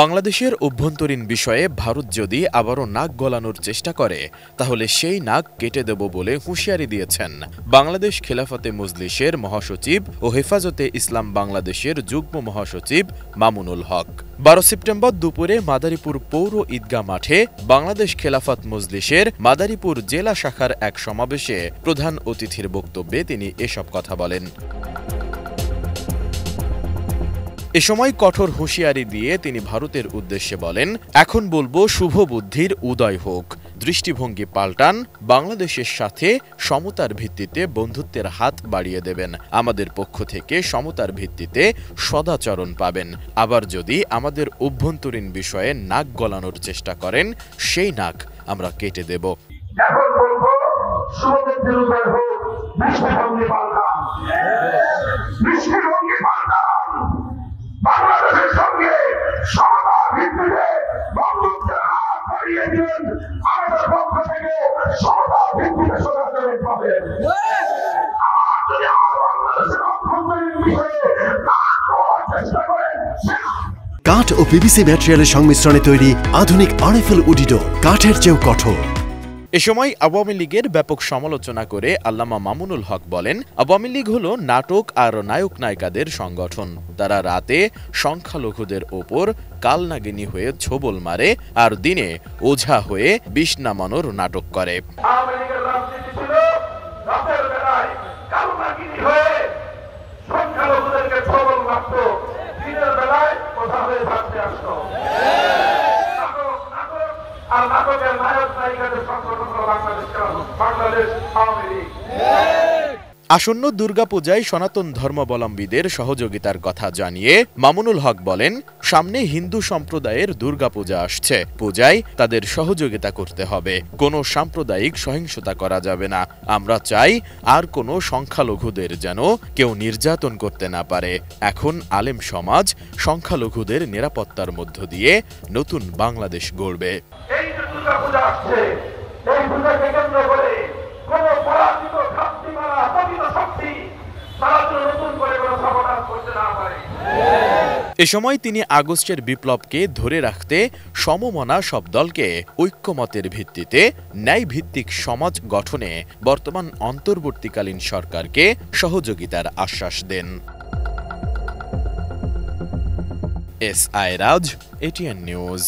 বাংলাদেশের অভ্যন্তরীণ বিষয়ে ভারত যদি আবারও নাক গলানোর চেষ্টা করে তাহলে সেই নাক কেটে দেব বলে হুঁশিয়ারি দিয়েছেন বাংলাদেশ খেলাফতে মজলিসের মহাসচিব ও হেফাজতে ইসলাম বাংলাদেশের যুগ্ম মহাসচিব মামুনুল হক বারো সেপ্টেম্বর দুপুরে মাদারীপুর পৌর ঈদগাহ মাঠে বাংলাদেশ খেলাফত মজলিসের মাদারীপুর জেলা শাখার এক সমাবেশে প্রধান অতিথির বক্তব্যে তিনি এসব কথা বলেন এ সময় কঠোর হুঁশিয়ারি দিয়ে তিনি ভারতের উদ্দেশ্যে বলেন এখন বলবো শুভ বুদ্ধির উদয় হোক দৃষ্টিভঙ্গি পাল্টান বাংলাদেশের সাথে সমতার ভিত্তিতে বন্ধুত্বের হাত বাড়িয়ে দেবেন আমাদের পক্ষ থেকে সমতার ভিত্তিতে সদাচরণ পাবেন আবার যদি আমাদের অভ্যন্তরীণ বিষয়ে নাক গলানোর চেষ্টা করেন সেই নাক আমরা কেটে দেব বিশ্বের কাঠ ও পিবিসি ম্যাটেরিয়ালের সংমিশ্রণে তৈরি আধুনিক আরএফএল উডিডো কাঠের চেয়েও কঠোর এ সময় আওয়ামী লীগের ব্যাপক সমালোচনা করে আল্লামা মামুনুল হক বলেন আওয়ামী লীগ হল নাটক আর নায়ক নায়িকাদের সংগঠন তারা রাতে সংখ্যালঘুদের ওপর কালনাগিনী হয়ে ছোবল মারে আর দিনে ওঝা হয়ে বিষ নামানোর নাটক করে আসন্ন দুর্গাপূজায় সনাতন ধর্মাবলম্বীদের সহযোগিতার কথা জানিয়ে মামুনুল হক বলেন সামনে হিন্দু সম্প্রদায়ের দুর্গাপূজা আসছে পূজায় তাদের সহযোগিতা করতে হবে কোনো সাম্প্রদায়িক সহিংসতা করা যাবে না আমরা চাই আর কোনো সংখ্যালঘুদের যেন কেউ নির্যাতন করতে না পারে এখন আলেম সমাজ সংখ্যালঘুদের নিরাপত্তার মধ্য দিয়ে নতুন বাংলাদেশ গড়বে এ সময় তিনি আগস্টের বিপ্লবকে ধরে রাখতে সমমনা সব দলকে ঐক্যমতের ভিত্তিতে ন্যায়ভিত্তিক সমাজ গঠনে বর্তমান অন্তর্বর্তীকালীন সরকারকে সহযোগিতার আশ্বাস দেন S I Raj ATN news